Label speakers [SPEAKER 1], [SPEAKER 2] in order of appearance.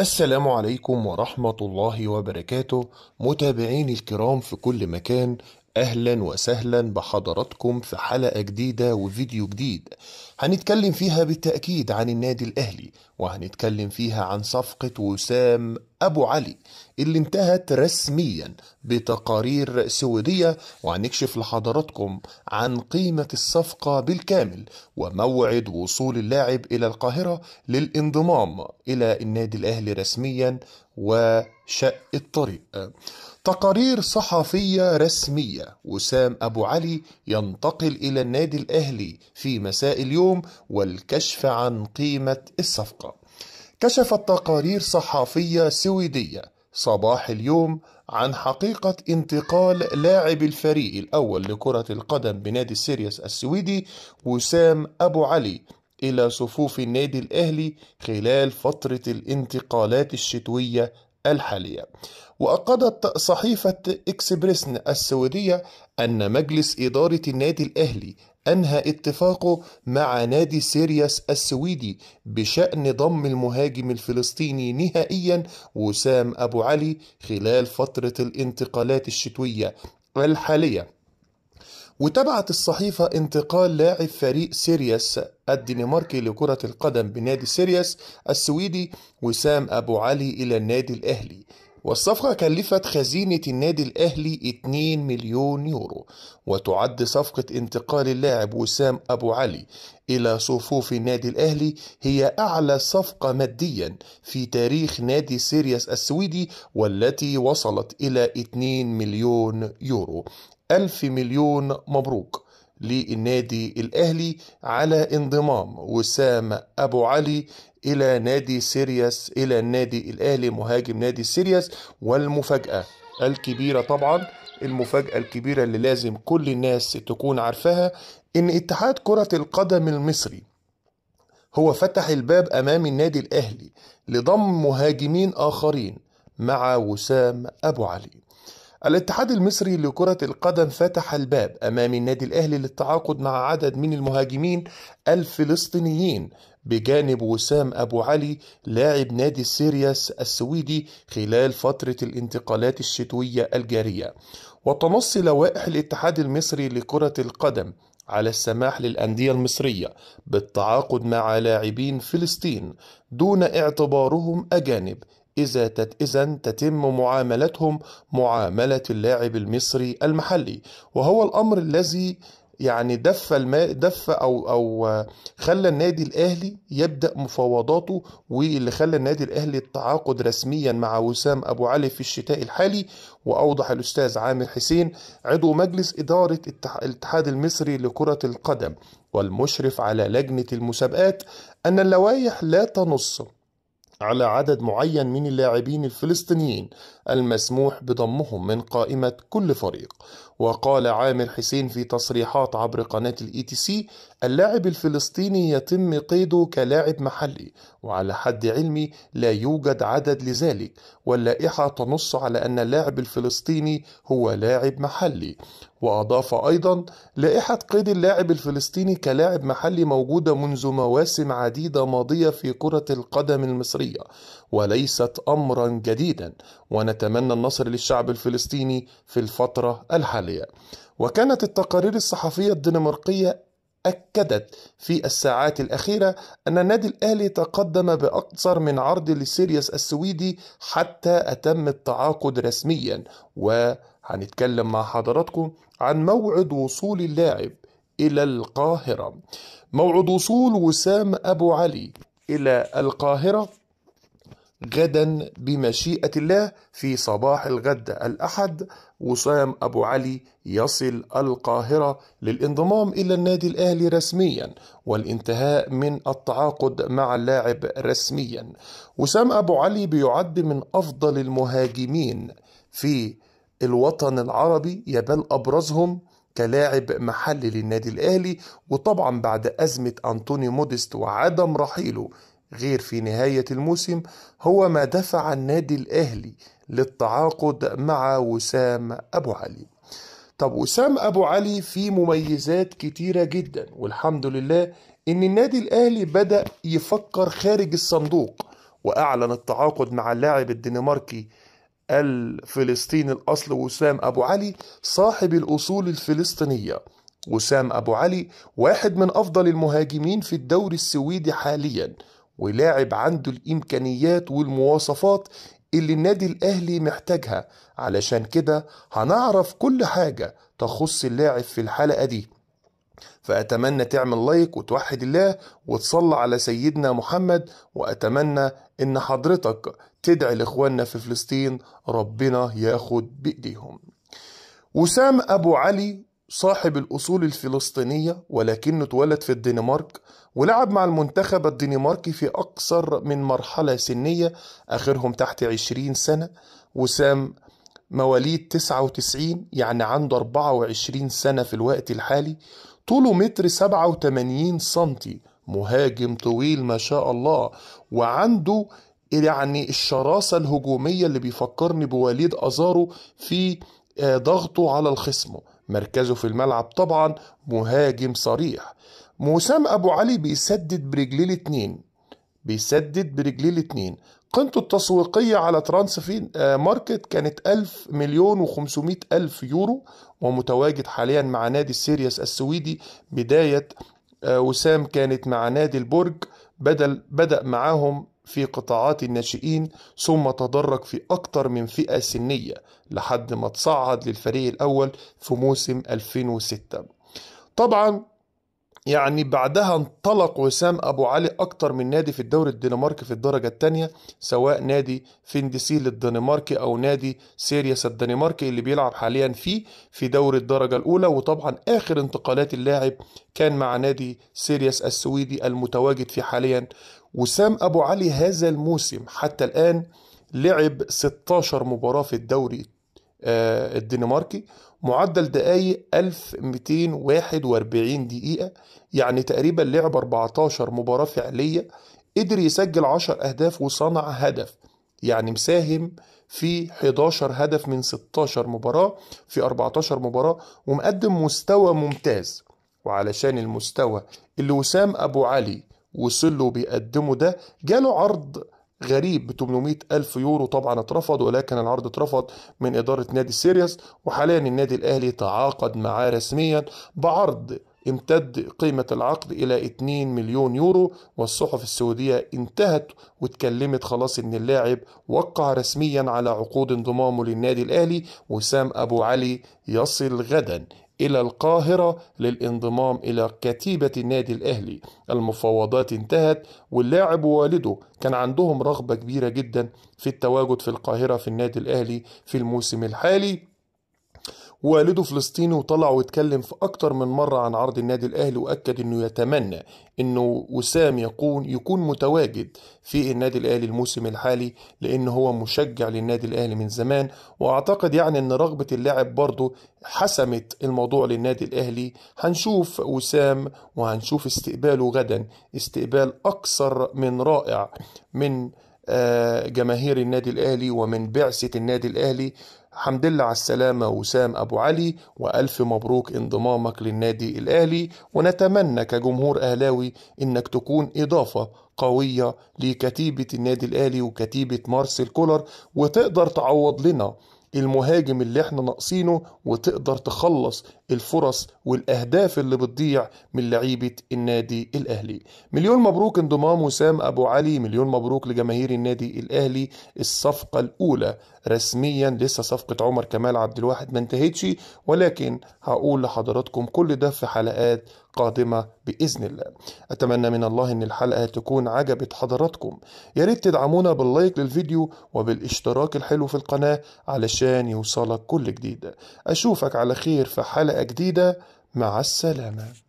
[SPEAKER 1] السلام عليكم ورحمة الله وبركاته متابعين الكرام في كل مكان أهلا وسهلا بحضراتكم في حلقة جديدة وفيديو جديد هنتكلم فيها بالتأكيد عن النادي الأهلي وهنتكلم فيها عن صفقة وسام أبو علي اللي انتهت رسميا بتقارير سويدية وهنكشف لحضراتكم عن قيمة الصفقة بالكامل وموعد وصول اللاعب إلى القاهرة للانضمام إلى النادي الأهلي رسميا وشق الطريق تقارير صحفية رسمية وسام أبو علي ينتقل إلى النادي الأهلي في مساء اليوم والكشف عن قيمة الصفقة كشفت تقارير صحفية سويدية صباح اليوم عن حقيقة انتقال لاعب الفريق الأول لكرة القدم بنادي السيريس السويدي وسام أبو علي إلى صفوف النادي الأهلي خلال فترة الانتقالات الشتوية الحالية وأقدت صحيفة إكسبريسن السويدية أن مجلس إدارة النادي الأهلي أنهى اتفاقه مع نادي سيرياس السويدي بشأن ضم المهاجم الفلسطيني نهائيا وسام أبو علي خلال فترة الانتقالات الشتوية الحالية وتابعت الصحيفة انتقال لاعب فريق سيرياس الدنماركي لكرة القدم بنادي سيرياس السويدي وسام أبو علي إلى النادي الأهلي والصفقة كلفت خزينة النادي الأهلي 2 مليون يورو وتعد صفقة انتقال اللاعب وسام أبو علي إلى صفوف النادي الأهلي هي أعلى صفقة ماديا في تاريخ نادي سيرياس السويدي والتي وصلت إلى 2 مليون يورو ألف مليون مبروك للنادي الأهلي على انضمام وسام أبو علي إلى نادي سيرياس إلى النادي الأهلي مهاجم نادي سيرياس والمفاجأة الكبيرة طبعا المفاجأة الكبيرة اللي لازم كل الناس تكون عارفاها إن اتحاد كرة القدم المصري هو فتح الباب أمام النادي الأهلي لضم مهاجمين آخرين مع وسام أبو علي الاتحاد المصري لكرة القدم فتح الباب أمام النادي الأهلي للتعاقد مع عدد من المهاجمين الفلسطينيين بجانب وسام أبو علي لاعب نادي السيرياس السويدي خلال فترة الانتقالات الشتوية الجارية وتنص لوائح الاتحاد المصري لكرة القدم على السماح للأندية المصرية بالتعاقد مع لاعبين فلسطين دون اعتبارهم أجانب إذا تت إذن تتم معاملتهم معاملة اللاعب المصري المحلي وهو الأمر الذي يعني دف الماء دف او او خلى النادي الاهلي يبدا مفاوضاته واللي خلى النادي الاهلي التعاقد رسميا مع وسام ابو علي في الشتاء الحالي واوضح الاستاذ عامر حسين عضو مجلس اداره الاتحاد المصري لكره القدم والمشرف على لجنه المسابقات ان اللوائح لا تنص على عدد معين من اللاعبين الفلسطينيين المسموح بضمهم من قائمة كل فريق وقال عامر حسين في تصريحات عبر قناة الاي تي e سي اللاعب الفلسطيني يتم قيده كلاعب محلي وعلى حد علمي لا يوجد عدد لذلك واللائحة تنص على أن اللاعب الفلسطيني هو لاعب محلي وأضاف أيضا لائحة قيد اللاعب الفلسطيني كلاعب محلي موجودة منذ مواسم عديدة ماضية في كرة القدم المصرية وليست أمرا جديدا ونتمنى النصر للشعب الفلسطيني في الفترة الحالية وكانت التقارير الصحفية الدنماركية أكدت في الساعات الأخيرة أن النادي الأهلي تقدم بأكثر من عرض لسيريس السويدي حتى أتم التعاقد رسميا وهنتكلم مع حضراتكم عن موعد وصول اللاعب إلى القاهرة موعد وصول وسام أبو علي إلى القاهرة غدا بمشيئة الله في صباح الغد الأحد وسام أبو علي يصل القاهرة للانضمام إلى النادي الأهلي رسميا والانتهاء من التعاقد مع اللاعب رسميا وسام أبو علي بيعد من أفضل المهاجمين في الوطن العربي يبال أبرزهم كلاعب محلي للنادي الأهلي وطبعا بعد أزمة أنطوني موديست وعدم رحيله غير في نهاية الموسم هو ما دفع النادي الأهلي للتعاقد مع وسام أبو علي طب وسام أبو علي فيه مميزات كتيرة جدا والحمد لله إن النادي الأهلي بدأ يفكر خارج الصندوق وأعلن التعاقد مع اللاعب الدنماركي الفلسطيني الأصل وسام أبو علي صاحب الأصول الفلسطينية وسام أبو علي واحد من أفضل المهاجمين في الدوري السويدي حاليا ولاعب عنده الإمكانيات والمواصفات اللي النادي الأهلي محتاجها علشان كده هنعرف كل حاجة تخص اللاعب في الحلقة دي فأتمنى تعمل لايك وتوحد الله وتصلى على سيدنا محمد وأتمنى إن حضرتك تدعي لإخواننا في فلسطين ربنا ياخد بإيديهم وسام أبو علي صاحب الأصول الفلسطينية ولكنه اتولد في الدنمارك ولعب مع المنتخب الدنماركي في أكثر من مرحلة سنية آخرهم تحت 20 سنة وسام مواليد 99 يعني عنده 24 سنة في الوقت الحالي طوله متر 87 سنتي مهاجم طويل ما شاء الله وعنده يعني الشراسة الهجومية اللي بيفكرني بوليد أزارو في آه، ضغطه على الخصم مركزه في الملعب طبعا مهاجم صريح وسام أبو علي بيسدد برجليه الاتنين بيسدد برجليه الاتنين قيمته التسويقية على ترانسفين آه، ماركت كانت ألف مليون وخمسمائة ألف يورو ومتواجد حاليا مع نادي السيريس السويدي بداية آه، وسام كانت مع نادي البرج بدل بدأ معاهم في قطاعات الناشئين ثم تدرج في أكتر من فئة سنية لحد ما تصعد للفريق الأول في موسم 2006 طبعا يعني بعدها انطلق وسام أبو علي أكتر من نادي في الدوري الدنماركي في الدرجة الثانية سواء نادي فينديسيل الدنماركي أو نادي سيرياس الدنماركي اللي بيلعب حاليا فيه في دوري الدرجة الأولى وطبعا آخر انتقالات اللاعب كان مع نادي سيرياس السويدي المتواجد فيه حاليا وسام أبو علي هذا الموسم حتى الآن لعب 16 مباراة في الدوري آه، الدنماركي معدل دقايق 1241 دقيقة يعني تقريبا لعب 14 مباراة فعلية قدر يسجل 10 أهداف وصنع هدف يعني مساهم في 11 هدف من 16 مباراة في 14 مباراة ومقدم مستوى ممتاز وعلشان المستوى اللي وسام أبو علي وصل له بيقدمه ده جاله عرض غريب ب 800 ألف يورو طبعا اترفض ولكن العرض اترفض من إدارة نادي سيريس وحاليا النادي الأهلي تعاقد معاه رسميا بعرض امتد قيمة العقد إلى 2 مليون يورو والصحف السعودية انتهت واتكلمت خلاص إن اللاعب وقع رسميا على عقود انضمامه للنادي الأهلي وسام أبو علي يصل غدا إلى القاهرة للانضمام إلى كتيبة النادي الأهلي المفاوضات انتهت واللاعب ووالده كان عندهم رغبة كبيرة جدا في التواجد في القاهرة في النادي الأهلي في الموسم الحالي والده فلسطيني وطلع واتكلم في أكتر من مرة عن عرض النادي الأهلي وأكد أنه يتمنى أنه وسام يكون يكون متواجد في النادي الأهلي الموسم الحالي لأن هو مشجع للنادي الأهلي من زمان وأعتقد يعني أن رغبة اللاعب برضه حسمت الموضوع للنادي الأهلي هنشوف وسام وهنشوف استقباله غدا استقبال أكثر من رائع من آه، جماهير النادي الأهلي ومن بعثة النادي الأهلي حمد لله على السلامة وسام أبو علي وألف مبروك انضمامك للنادي الأهلي ونتمنى كجمهور أهلاوي إنك تكون إضافة قوية لكتيبة النادي الأهلي وكتيبة مارسيل كولر وتقدر تعوض لنا المهاجم اللي احنا ناقصينه وتقدر تخلص الفرص والاهداف اللي بتضيع من لعيبه النادي الاهلي مليون مبروك انضمام وسام ابو علي مليون مبروك لجماهير النادي الاهلي الصفقه الاولى رسميا لسه صفقة عمر كمال عبد الواحد ما انتهتش ولكن هقول لحضراتكم كل ده في حلقات قادمة بإذن الله أتمنى من الله أن الحلقة تكون عجبت حضراتكم يا ريت تدعمونا باللايك للفيديو وبالاشتراك الحلو في القناة علشان يوصلك كل جديد أشوفك على خير في حلقة جديدة مع السلامة